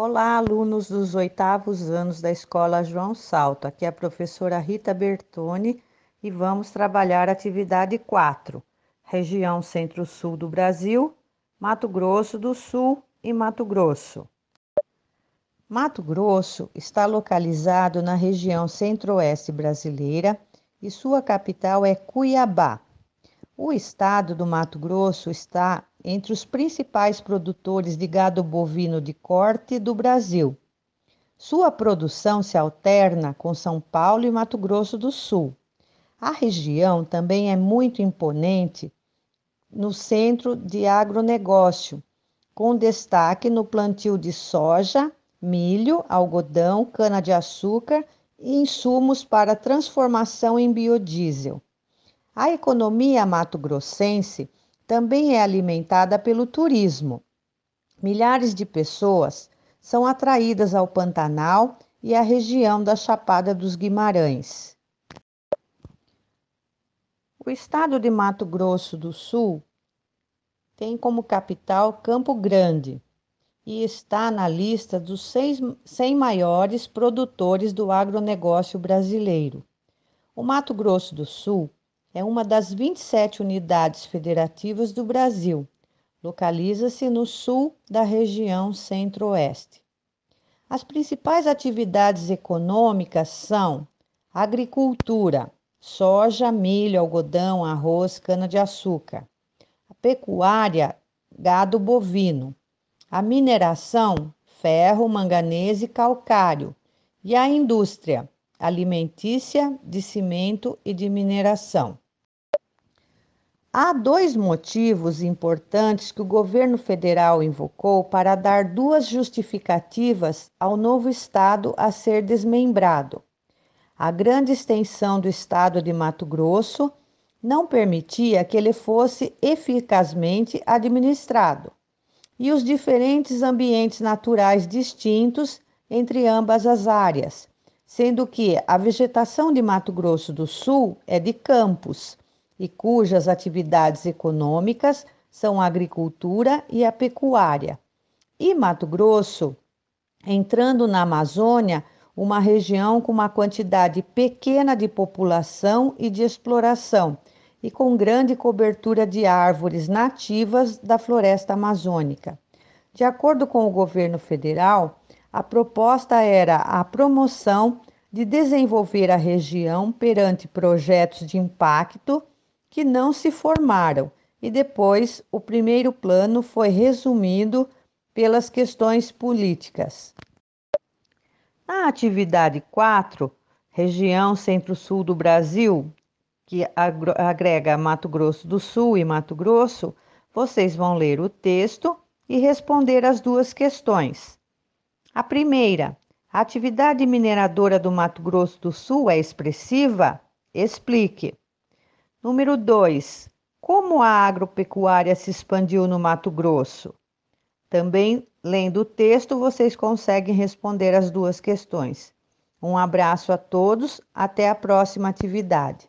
Olá, alunos dos oitavos anos da Escola João Salto. Aqui é a professora Rita Bertoni e vamos trabalhar atividade 4, região centro-sul do Brasil, Mato Grosso do Sul e Mato Grosso. Mato Grosso está localizado na região centro-oeste brasileira e sua capital é Cuiabá. O estado do Mato Grosso está entre os principais produtores de gado bovino de corte do Brasil. Sua produção se alterna com São Paulo e Mato Grosso do Sul. A região também é muito imponente no centro de agronegócio, com destaque no plantio de soja, milho, algodão, cana-de-açúcar e insumos para transformação em biodiesel. A economia mato-grossense também é alimentada pelo turismo. Milhares de pessoas são atraídas ao Pantanal e à região da Chapada dos Guimarães. O estado de Mato Grosso do Sul tem como capital Campo Grande e está na lista dos 100 maiores produtores do agronegócio brasileiro. O Mato Grosso do Sul é uma das 27 unidades federativas do Brasil. Localiza-se no sul da região Centro-Oeste. As principais atividades econômicas são agricultura, soja, milho, algodão, arroz, cana-de-açúcar, a pecuária, gado bovino, a mineração, ferro, manganês e calcário, e a indústria, alimentícia, de cimento e de mineração. Há dois motivos importantes que o governo federal invocou para dar duas justificativas ao novo estado a ser desmembrado. A grande extensão do estado de Mato Grosso não permitia que ele fosse eficazmente administrado, e os diferentes ambientes naturais distintos entre ambas as áreas sendo que a vegetação de Mato Grosso do Sul é de campos e cujas atividades econômicas são a agricultura e a pecuária. E Mato Grosso, entrando na Amazônia, uma região com uma quantidade pequena de população e de exploração, e com grande cobertura de árvores nativas da floresta amazônica. De acordo com o governo federal, a proposta era a promoção de desenvolver a região perante projetos de impacto que não se formaram, e depois o primeiro plano foi resumido pelas questões políticas. Na atividade 4, região centro-sul do Brasil, que agrega Mato Grosso do Sul e Mato Grosso, vocês vão ler o texto e responder as duas questões. A primeira, a atividade mineradora do Mato Grosso do Sul é expressiva? Explique. Número 2. Como a agropecuária se expandiu no Mato Grosso? Também, lendo o texto, vocês conseguem responder as duas questões. Um abraço a todos, até a próxima atividade.